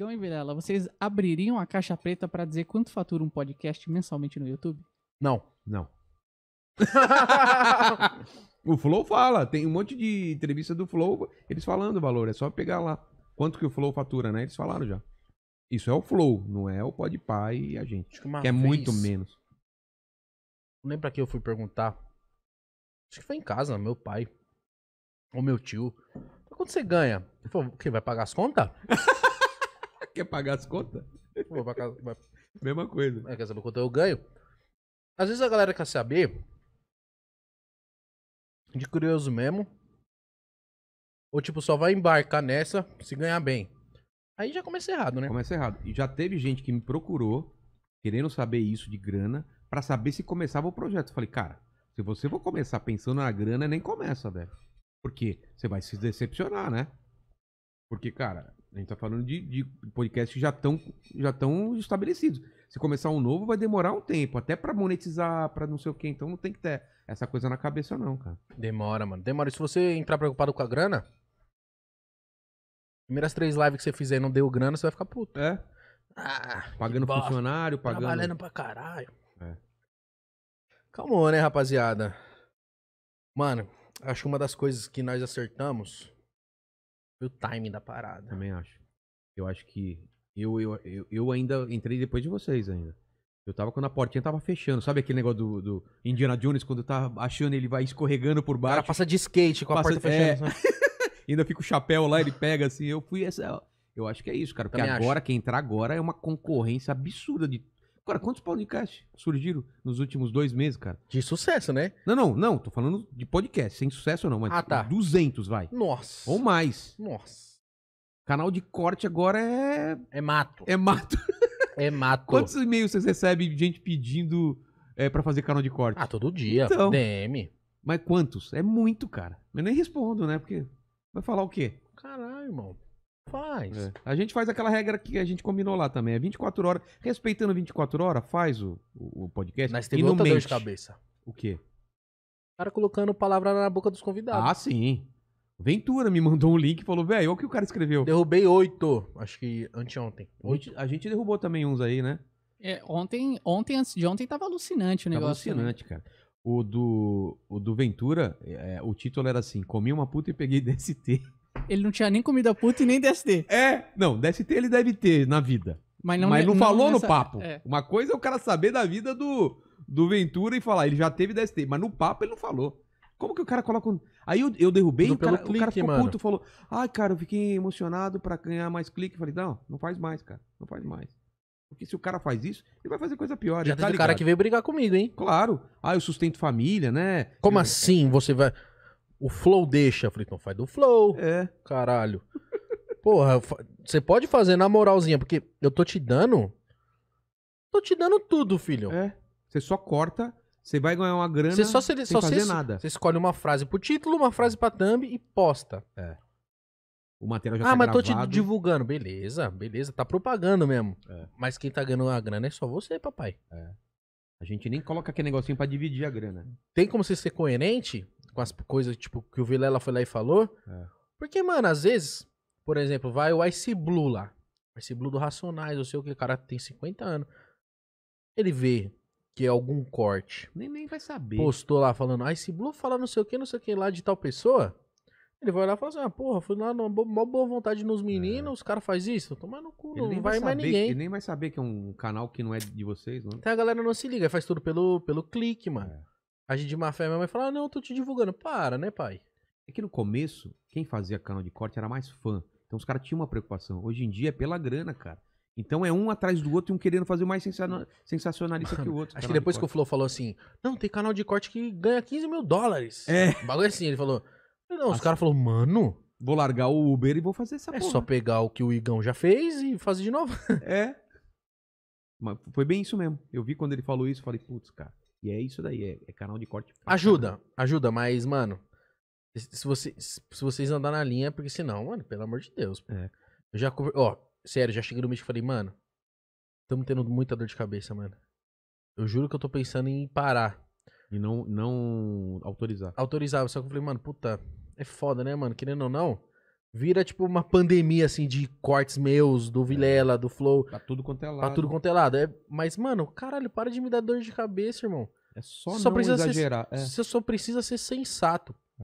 Igão e Vilela, vocês abririam a caixa preta para dizer quanto fatura um podcast mensalmente no YouTube? Não, não. o Flow fala, tem um monte de entrevista do Flow, eles falando o valor, é só pegar lá. Quanto que o Flow fatura, né? Eles falaram já. Isso é o Flow, não é o Podpah e a gente. Que, que, é muito menos. Não lembro pra que eu fui perguntar. Acho que foi em casa, meu pai. Ou meu tio. Quanto você ganha? Ele falou, o quê? Vai pagar as contas? Quer pagar as contas? vai... Mesma coisa. É, quer saber quanto eu ganho? Às vezes a galera quer saber. De curioso mesmo. Ou tipo, só vai embarcar nessa se ganhar bem. Aí já começa errado, né? Começa errado. E já teve gente que me procurou, querendo saber isso de grana, para saber se começava o projeto. Eu falei, cara, se você for começar pensando na grana, nem começa, velho. Porque você vai se decepcionar, né? Porque, cara, a gente tá falando de, de podcasts que já estão já tão estabelecidos. Se começar um novo, vai demorar um tempo, até para monetizar, para não sei o quê. Então não tem que ter essa coisa na cabeça, não, cara. Demora, mano. Demora. E se você entrar preocupado com a grana, primeiras três lives que você fizer e não deu grana, você vai ficar puto. É. Ah, pagando funcionário, pagando. Trabalhando pra caralho. É. Calma, né, rapaziada? Mano, acho que uma das coisas que nós acertamos foi o timing da parada. Também acho. Eu acho que. Eu, eu, eu, eu ainda entrei depois de vocês ainda. Eu tava quando a portinha tava fechando. Sabe aquele negócio do, do Indiana Jones, quando tá achando ele vai escorregando por baixo? O cara passa de skate com a porta é. fechando. É. ainda fica o chapéu lá, ele pega assim. Eu fui essa. Eu acho que é isso, cara. Porque Também agora, acho. quem entrar agora é uma concorrência absurda de agora quantos podcasts surgiram nos últimos dois meses, cara? De sucesso, né? Não, não, não. Tô falando de podcast. Sem sucesso ou não, mas ah, tá. 200, vai. Nossa. Ou mais. Nossa. Canal de corte agora é... É mato. É mato. É mato. Quantos e-mails vocês recebem de gente pedindo é, para fazer canal de corte? Ah, todo dia. Então, DM. Mas quantos? É muito, cara. Eu nem respondo, né? Porque vai falar o quê? Caralho, irmão. Faz. É. A gente faz aquela regra que a gente combinou lá também. É 24 horas. Respeitando 24 horas, faz o, o, podcast. Mas tem e outra dor de cabeça. O quê? O cara colocando palavra na boca dos convidados. Ah, sim. Ventura me mandou um link e falou, velho, olha o que o cara escreveu. Derrubei oito, acho que anteontem. Oito. A gente derrubou também uns aí, né? É, ontem, ontem, antes de ontem, tava alucinante o tava negócio. Né? alucinante, cara. O do, o do Ventura, é, o título era assim, comi uma puta e peguei DST. Ele não tinha nem comida puta e nem DST. É, não, DST ele deve ter na vida. Mas não, Mas não, não falou nessa, no papo. É. Uma coisa é o cara saber da vida do, do Ventura e falar, ele já teve DST, mas no papo ele não falou. Como que o cara coloca. Um... Aí eu, eu derrubei o cara, clique, o cara ficou mano. puto falou: Ai, ah, cara, eu fiquei emocionado para ganhar mais clique. falei: Não, não faz mais, cara, não faz mais. Porque se o cara faz isso, ele vai fazer coisa pior. Já tá tem cara que veio brigar comigo, hein? Claro. Ah, eu sustento família, né? Como eu... assim você vai. O flow deixa. Eu falei, então faz do flow. É. Caralho. Porra, você pode fazer na moralzinha, porque eu tô te dando. Tô te dando tudo, filho. É. Você só corta, você vai ganhar uma grana você só, se, sem só fazer nada. Você escolhe uma frase pro título, uma frase pra thumb e posta. É. O material já ah, tá gravado. Ah, mas tô te divulgando. Beleza, beleza. Tá propagando mesmo. É. Mas quem tá ganhando a grana é só você, papai. É. A gente nem coloca aquele negocinho pra dividir a grana. Tem como você ser coerente? com as coisas tipo, que o Vilela foi lá e falou. É. Porque, mano, às vezes, por exemplo, vai o Ice Blue lá. Ice Blue do Racionais, eu sei o que, o cara tem 50 anos. Ele vê que é algum corte. Nem, nem vai saber. Postou lá falando, Ice Blue fala não sei o que, não sei o que lá de tal pessoa. Ele vai lá e fala assim, ah, porra, fui lá, numa mó boa vontade nos meninos, é. os caras fazem isso, toma no cu, ele não vai, vai mais ninguém. Ele nem vai saber que é um canal que não é de vocês, não. Então a galera não se liga, faz tudo pelo, pelo clique, mano. É agir de má fé, minha mãe fala, ah, não, tô te divulgando. Para, né, pai? É que no começo, quem fazia canal de corte era mais fã. Então os caras tinham uma preocupação. Hoje em dia é pela grana, cara. Então é um atrás do outro e um querendo fazer mais sensacionalista Mano, que o outro. Acho que depois de que o Flo falou assim: Não, tem canal de corte que ganha 15 mil dólares. É. O é, bagulho é assim, ele falou. Não, assim, os caras falaram, mano. Vou largar o Uber e vou fazer essa é porra. É só pegar o que o Igão já fez e fazer de novo. É. Mas foi bem isso mesmo. Eu vi quando ele falou isso, falei, putz, cara. E é isso daí, é, é canal de corte. Ajuda, cara. ajuda, mas, mano, se, você, se vocês andar na linha, porque senão, mano, pelo amor de Deus. É. Eu já, ó, sério, já cheguei no mês e falei, mano, estamos tendo muita dor de cabeça, mano. Eu juro que eu tô pensando em parar. E não, não autorizar. Autorizar, só que eu falei, mano, puta, é foda, né, mano? Querendo ou não, Vira, tipo, uma pandemia, assim, de cortes meus, do é. Vilela, do Flow. Pra tudo quanto é lado. Pra tudo quanto é lado. É, mas, mano, caralho, para de me dar dor de cabeça, irmão. É só, só não exagerar. Ser, é. Você só precisa ser sensato.